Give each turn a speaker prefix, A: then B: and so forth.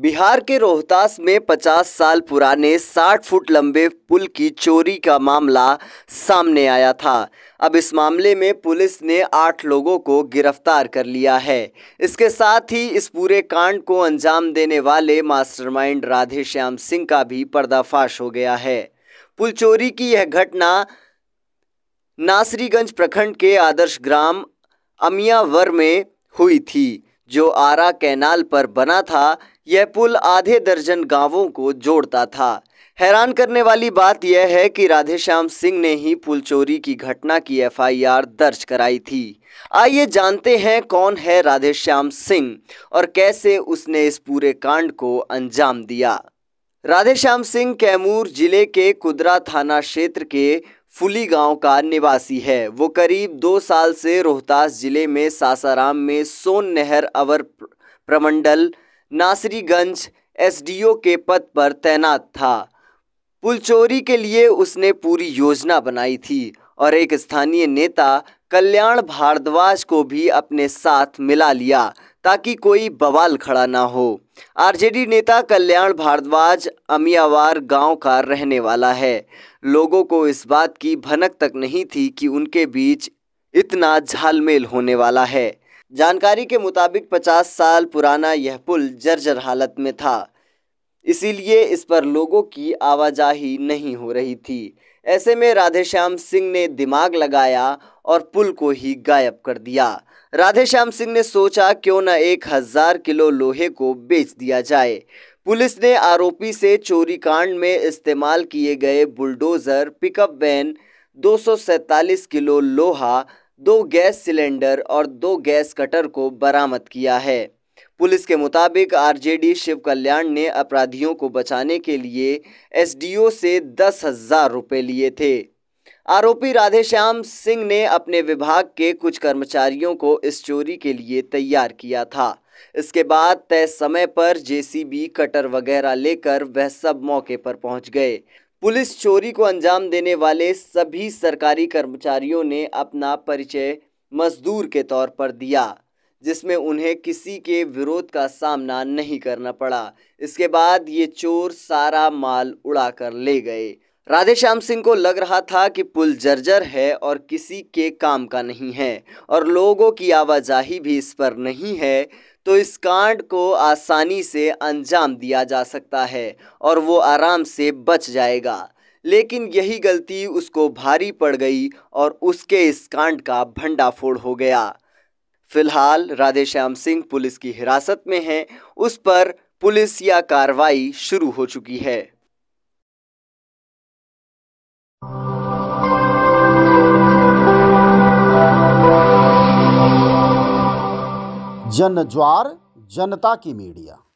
A: बिहार के रोहतास में 50 साल पुराने 60 फुट लंबे पुल की चोरी का मामला सामने आया था अब इस मामले में पुलिस ने आठ लोगों को गिरफ्तार कर लिया है इसके साथ ही इस पूरे कांड को अंजाम देने वाले मास्टरमाइंड राधेश्याम सिंह का भी पर्दाफाश हो गया है पुल चोरी की यह घटना नासरीगंज प्रखंड के आदर्श ग्राम अमियावर में हुई थी जो आरा कैनाल पर बना था यह पुल आधे दर्जन गांवों को जोड़ता था हैरान करने वाली बात यह है कि राधेश्याम सिंह ने ही पुल चोरी की घटना की एफआईआर दर्ज कराई थी आइए जानते हैं कौन है राधेश्याम सिंह और कैसे उसने इस पूरे कांड को अंजाम दिया राधेश्याम सिंह कैमूर जिले के कुदरा थाना क्षेत्र के फुली गांव का निवासी है वो करीब दो साल से रोहतास जिले में सासाराम में सोन नहर अवर प्रमंडल नासरीगंज एसडीओ के पद पर तैनात था पुलचोरी के लिए उसने पूरी योजना बनाई थी और एक स्थानीय नेता कल्याण भारद्वाज को भी अपने साथ मिला लिया ताकि कोई बवाल खड़ा ना हो आरजेडी नेता कल्याण भारद्वाज अमियावार गांव का रहने वाला है लोगों को इस बात की भनक तक नहीं थी कि उनके बीच इतना झालमेल होने वाला है जानकारी के मुताबिक 50 साल पुराना यह पुल जर्जर हालत में था इसीलिए इस पर लोगों की आवाजाही नहीं हो रही थी ऐसे में राधेश्याम सिंह ने दिमाग लगाया और पुल को ही गायब कर दिया राधे श्याम सिंह ने सोचा क्यों न एक हजार किलो लोहे को बेच दिया जाए पुलिस ने आरोपी से चोरी कांड में इस्तेमाल किए गए बुलडोजर पिकअप वैन दो किलो लोहा दो गैस सिलेंडर और दो गैस कटर को बरामद किया है पुलिस के मुताबिक आरजेडी शिव कल्याण ने अपराधियों को बचाने के लिए एसडीओ से दस हजार रुपये लिए थे आरोपी राधेश्याम सिंह ने अपने विभाग के कुछ कर्मचारियों को इस चोरी के लिए तैयार किया था इसके बाद तय समय पर जेसीबी कटर वगैरह लेकर वह सब मौके पर पहुंच गए पुलिस चोरी को अंजाम देने वाले सभी सरकारी कर्मचारियों ने अपना परिचय मजदूर के तौर पर दिया जिसमें उन्हें किसी के विरोध का सामना नहीं करना पड़ा इसके बाद ये चोर सारा माल उड़ाकर ले गए राधे श्याम सिंह को लग रहा था कि पुल जर्जर है और किसी के काम का नहीं है और लोगों की आवाजाही भी इस पर नहीं है तो इस कांड को आसानी से अंजाम दिया जा सकता है और वो आराम से बच जाएगा लेकिन यही गलती उसको भारी पड़ गई और उसके इस कांड का भंडाफोड़ हो गया फिलहाल राधेश्याम सिंह पुलिस की हिरासत में हैं उस पर पुलिस या कार्रवाई शुरू हो चुकी है जन ज्वार जनता की मीडिया